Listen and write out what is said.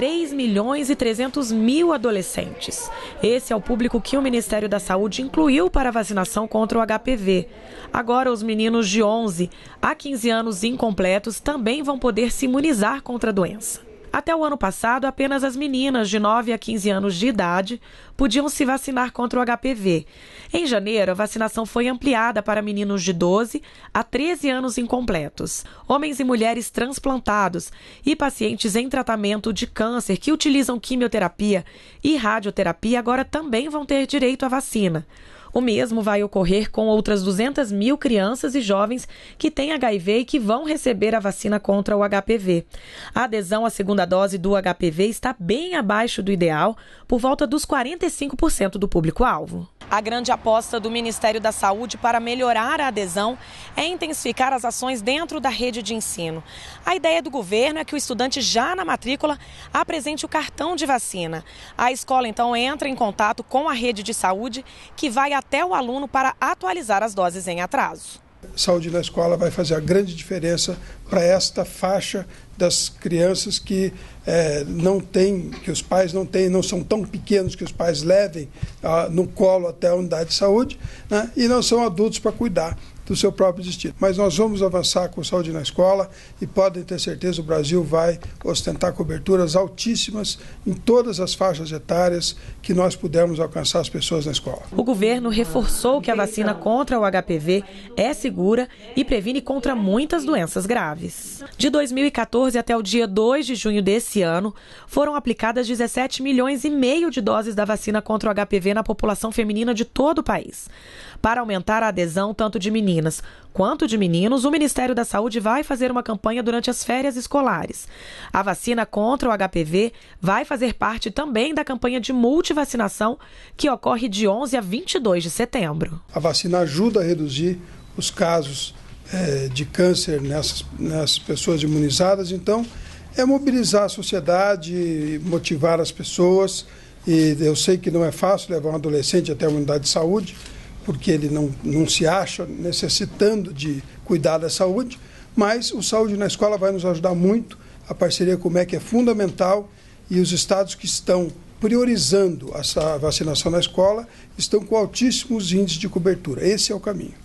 3 milhões e 300 mil adolescentes. Esse é o público que o Ministério da Saúde incluiu para vacinação contra o HPV. Agora, os meninos de 11 a 15 anos incompletos também vão poder se imunizar contra a doença. Até o ano passado, apenas as meninas de 9 a 15 anos de idade podiam se vacinar contra o HPV. Em janeiro, a vacinação foi ampliada para meninos de 12 a 13 anos incompletos, homens e mulheres transplantados e pacientes em tratamento de câncer que utilizam quimioterapia e radioterapia agora também vão ter direito à vacina. O mesmo vai ocorrer com outras 200 mil crianças e jovens que têm HIV e que vão receber a vacina contra o HPV. A adesão à segunda dose do HPV está bem abaixo do ideal, por volta dos 45% do público-alvo. A grande aposta do Ministério da Saúde para melhorar a adesão é intensificar as ações dentro da rede de ensino. A ideia do governo é que o estudante já na matrícula apresente o cartão de vacina. A escola então entra em contato com a rede de saúde, que vai até o aluno para atualizar as doses em atraso. Saúde na escola vai fazer a grande diferença para esta faixa das crianças que é, não tem, que os pais não têm, não são tão pequenos que os pais levem ah, no colo até a unidade de saúde né, e não são adultos para cuidar do seu próprio destino. Mas nós vamos avançar com saúde na escola e podem ter certeza o Brasil vai ostentar coberturas altíssimas em todas as faixas etárias que nós pudermos alcançar as pessoas na escola. O governo reforçou que a vacina contra o HPV é segura e previne contra muitas doenças graves. De 2014 até o dia 2 de junho desse ano, foram aplicadas 17 milhões e meio de doses da vacina contra o HPV na população feminina de todo o país, para aumentar a adesão tanto de meninas meninas quanto de meninos, o Ministério da Saúde vai fazer uma campanha durante as férias escolares. A vacina contra o HPV vai fazer parte também da campanha de multivacinação que ocorre de 11 a 22 de setembro. A vacina ajuda a reduzir os casos é, de câncer nessas, nessas pessoas imunizadas, então é mobilizar a sociedade, motivar as pessoas. E eu sei que não é fácil levar um adolescente até a unidade de saúde, porque ele não, não se acha necessitando de cuidar da saúde, mas o Saúde na Escola vai nos ajudar muito. A parceria com o MEC é fundamental e os estados que estão priorizando essa vacinação na escola estão com altíssimos índices de cobertura. Esse é o caminho.